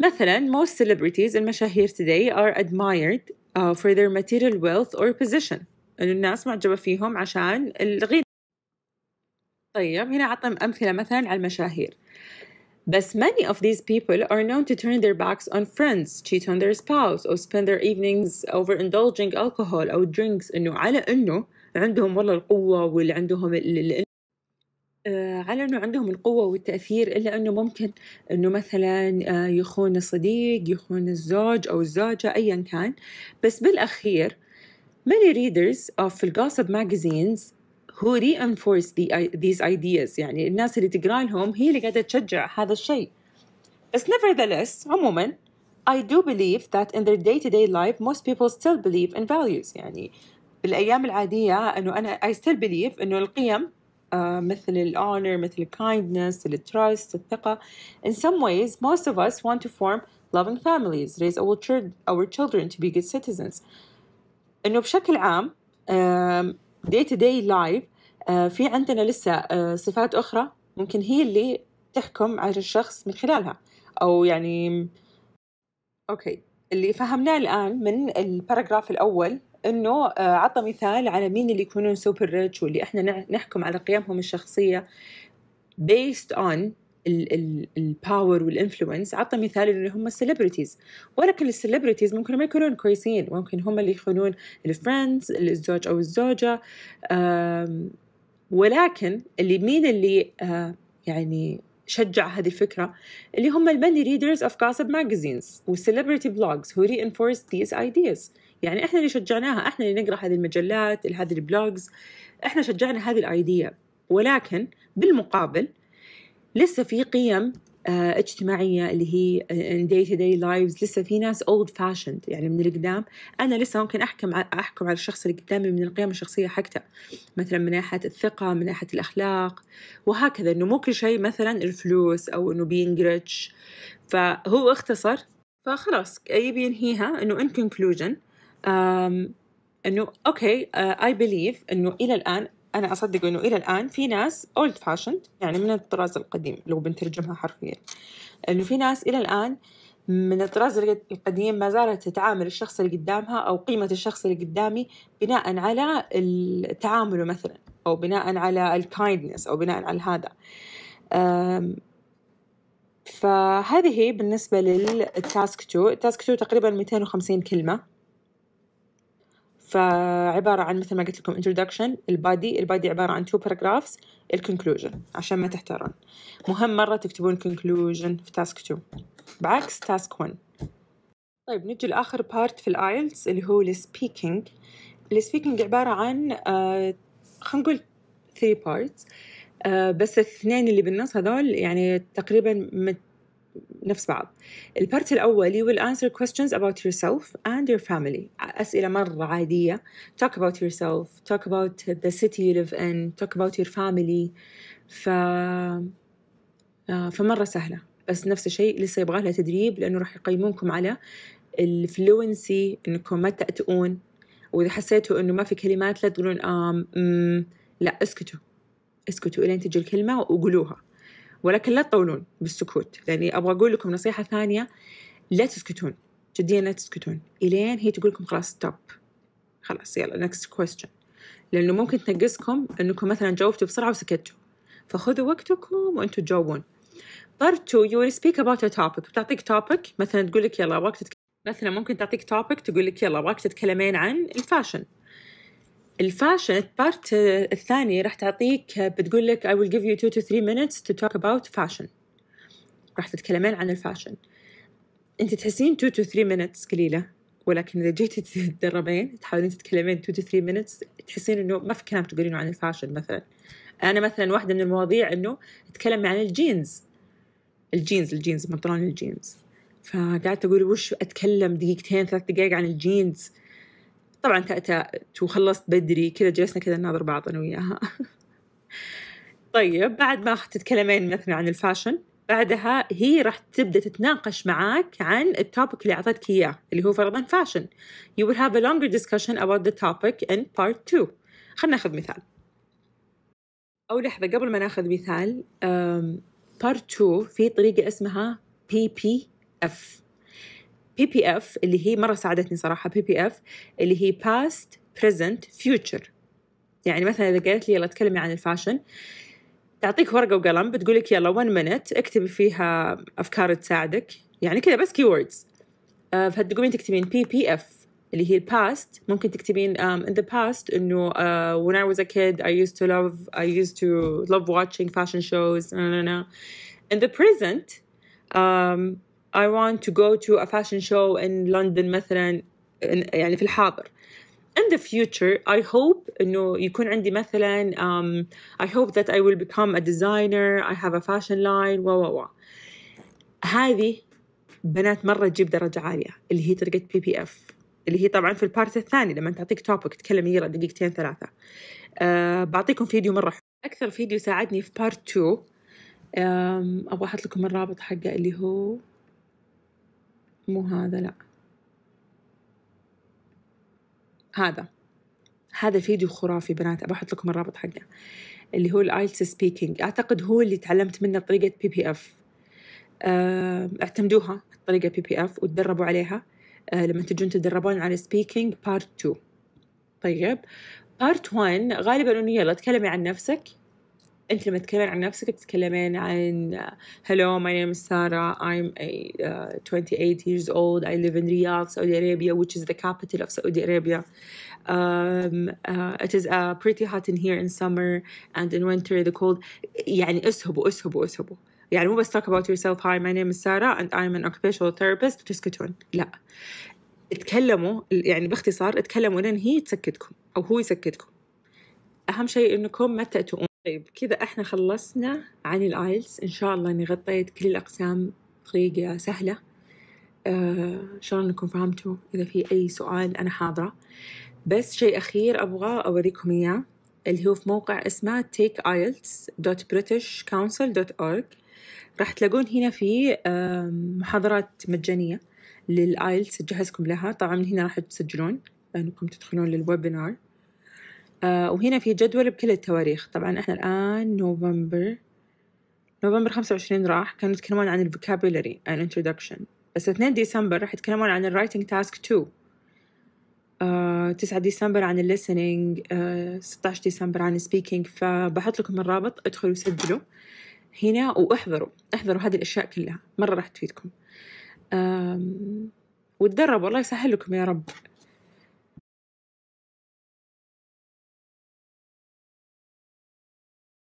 مثلا most celebrities المشاهير today are admired uh, for their material wealth or position إنه الناس معجبة فيهم عشان الغنى طيب هنا عطنا أمثلة مثلا على المشاهير But many of these people are known to turn their backs on friends, cheat on their spouse, or spend their evenings overindulging alcohol or drinks إنه على إنه عندهم والله القوة واللي عندهم آه، على انه عندهم القوه والتاثير الا انه ممكن انه مثلا آه، يخون الصديق يخون الزوج او الزوجه ايا كان بس بالاخير many readers of gossip magazines who reinforce the, these ideas يعني الناس اللي تقرا لهم هي اللي قاعده تشجع هذا الشيء بس nevertheless عموما I do believe that in their day-to-day -day life most people still believe in values يعني بالأيام العادية أنه أنا I still believe أنه القيم آه، مثل ال honor مثل ال kindness ال trust الثقة in some ways most of us want to form loving families raise our, our children to be good citizens إنه بشكل عام day to day life آه، في عندنا لسه آه، صفات أخرى ممكن هي اللي تحكم على الشخص من خلالها أو يعني أوكي اللي فهمناه الآن من الباراجراف الأول انه آه، عطى مثال على مين اللي يكونون سوبر ريتش واللي احنا نحكم على قيمهم الشخصيه بيست اون الباور والانفلونس عطى مثال انه هم السليبرتيز ولكن السليبرتيز ممكن ما يكونون كويسين ممكن هم اللي يخونون الفريندز الزوج او الزوجه ولكن اللي مين اللي آه، يعني شجع هذه الفكرة اللي هم الماني ريدرز of gossip magazines والسليبرتي blogs who reinforced these ideas يعني احنا اللي شجعناها احنا اللي نقرا هذه المجلات هذه البلوجز احنا شجعنا هذه الايديا ولكن بالمقابل لسه في قيم آه، اجتماعيه اللي هي آه، in day to day lives لسه في ناس old fashioned يعني من القدام انا لسه ممكن احكم احكم على الشخص اللي قدامي من القيم الشخصيه حقته مثلا من ناحيه الثقه من ناحيه الاخلاق وهكذا انه مو كل شيء مثلا الفلوس او انه being rich فهو اختصر فخلاص يبي ينهيها انه in conclusion انه اوكي اي آه، بليف انه الى الان أنا أصدق إنه إلى الآن في ناس أولد فاشند يعني من الطراز القديم لو بنترجمها حرفيا إنه في ناس إلى الآن من الطراز القديم ما زالت تتعامل الشخص اللي قدامها أو قيمة الشخص اللي قدامي بناء على تعامله مثلا أو بناء على الكايندنس أو بناء على هذا فهذه بالنسبة للتاسك 2 التاسك 2 تقريبا 250 كلمة فعبارة عن مثل ما قلت لكم introduction البادي البادي عبارة عن two paragraphs الكونكلوجن عشان ما تحتارون مهم مرة تكتبون conclusion في تاسك 2 بعكس تاسك 1 طيب نجي لآخر بارت في الآيلتس اللي هو السبيكينج السبيكينج عبارة عن آه خلينا نقول 3 parts آه بس الاثنين اللي بالنص هذول يعني تقريبا مت نفس بعض البارت الأول you will answer questions about yourself and your family أسئلة مرة عادية talk about yourself talk about the city you live in talk about your family ف آه، فمرة سهلة بس نفس الشيء لسه يبغى لها تدريب لأنه راح يقيمونكم على الفلوينسي إنكم ما تأتؤون وإذا حسيتوا إنه ما في كلمات لا تقولون آم لا اسكتوا اسكتوا إلين تجي الكلمة وقولوها ولكن لا تطولون بالسكوت لاني يعني ابغى اقول لكم نصيحه ثانيه لا تسكتون جديا لا تسكتون الين هي تقول لكم خلاص ستوب خلاص يلا نكست كويستشن لانه ممكن تنقصكم انكم مثلا جاوبتوا بسرعه وسكتوا فخذوا وقتكم وانتم تجاوبون part two you will speak about a topic بتعطيك topic مثلا تقول لك يلا ابغاك تتكلم مثلا ممكن تعطيك topic تقول لك يلا ابغاك تتكلمين عن الفاشن الفاشن البارت الثاني راح تعطيك بتقول لك I will give you 2 to 3 minutes to talk about fashion راح تتكلمين عن الفاشن انت تحسين 2 to 3 minutes قليله ولكن اذا جيتي تتدربين تحاولين تتكلمين 2 to 3 minutes تحسين انه ما في كلام تقولينه عن الفاشن مثلا انا مثلا واحده من المواضيع انه اتكلم عن الجينز الجينز الجينز بنطلون الجينز فقعدت اقول وش اتكلم دقيقتين ثلاث دقائق عن الجينز طبعا تأتأت وخلصت بدري كذا جلسنا كذا نناظر بعض أنا وياها طيب بعد ما تتكلمين مثلا عن الفاشن بعدها هي راح تبدا تتناقش معاك عن التوبيك اللي اعطتك اياه اللي هو فرضا فاشن you will have a longer discussion about the topic in part 2 خلينا ناخذ مثال او لحظه قبل ما ناخذ مثال بارت 2 في طريقه اسمها بي بي اف بي بي اف اللي هي مره ساعدتني صراحه بي بي اف اللي هي باست بريزنت فيوتشر يعني مثلا اذا قالت لي يلا تكلمي عن الفاشن تعطيك ورقه وقلم بتقول لك يلا 1 مينت اكتبي فيها افكار تساعدك يعني كذا بس كيوردز آه، فتقومين تكتبين بي بي اف اللي هي الباست ممكن تكتبين um, in the past انه uh, when I was a kid I used to love I used to love watching fashion shows no, no, no. in the present um, I want to go to a fashion show in London مثلا يعني في الحاضر in the future I hope إنه يكون عندي مثلا um, I hope that I will become a designer I have a fashion line و و و هذه بنات مرة تجيب درجة عالية اللي هي طريقة بي بي اف اللي هي طبعا في البارت الثاني لما تعطيك توبك تتكلم يلا دقيقتين ثلاثة أه بعطيكم فيديو مرة حلو أكثر فيديو ساعدني في بارت 2 أبغى أحط لكم الرابط حقه اللي هو مو هذا لا هذا هذا الفيديو خرافي بنات ابى احط لكم الرابط حقه اللي هو الايلتس سبيكينج اعتقد هو اللي تعلمت منه طريقه بي بي اف اعتمدوها الطريقه بي بي اف وتدربوا عليها آه، لما تجون تدربون على سبيكينج بارت 2 طيب بارت 1 غالبا انه يلا تكلمي عن نفسك انت لما تتكلمين عن نفسك بتتكلمين عن hello my name is Sarah I'm a uh, 28 years old I live in Riyadh Saudi Arabia which is the capital of Saudi Arabia um, uh, it is uh, pretty hot in here in summer and in winter the cold يعني اسهبوا اسهبوا اسهبوا يعني مو بس talk about yourself hi my name is Sarah and I'm an occupational therapist وتسكتون لا اتكلموا يعني باختصار اتكلموا لين هي تسكتكم او هو يسكتكم اهم شيء انكم ما تأتون طيب كذا احنا خلصنا عن الايلتس ان شاء الله اني غطيت كل الاقسام بطريقة سهلة آه، ان شاء الله انكم فهمتوا اذا في اي سؤال انا حاضرة بس شيء اخير ابغى اوريكم اياه اللي هو في موقع اسمه takeielts.britishcouncil.org راح تلاقون هنا في آه، محاضرات مجانية للايلتس تجهزكم لها طبعا من هنا راح تسجلون انكم تدخلون للويبينار آه وهنا في جدول بكل التواريخ طبعا احنا الآن نوفمبر نوفمبر 25 راح كانوا يتكلمون عن الفوكابولري ان انتدكشن بس 2 ديسمبر راح يتكلمون عن الرايتنج تاسك 2 9 ديسمبر عن الليسننج uh, 16 ديسمبر عن السبيكينج فبحط لكم الرابط ادخلوا سجلوا هنا واحضروا احضروا هذه الاشياء كلها مره راح تفيدكم uh, وتدربوا الله يسهل لكم يا رب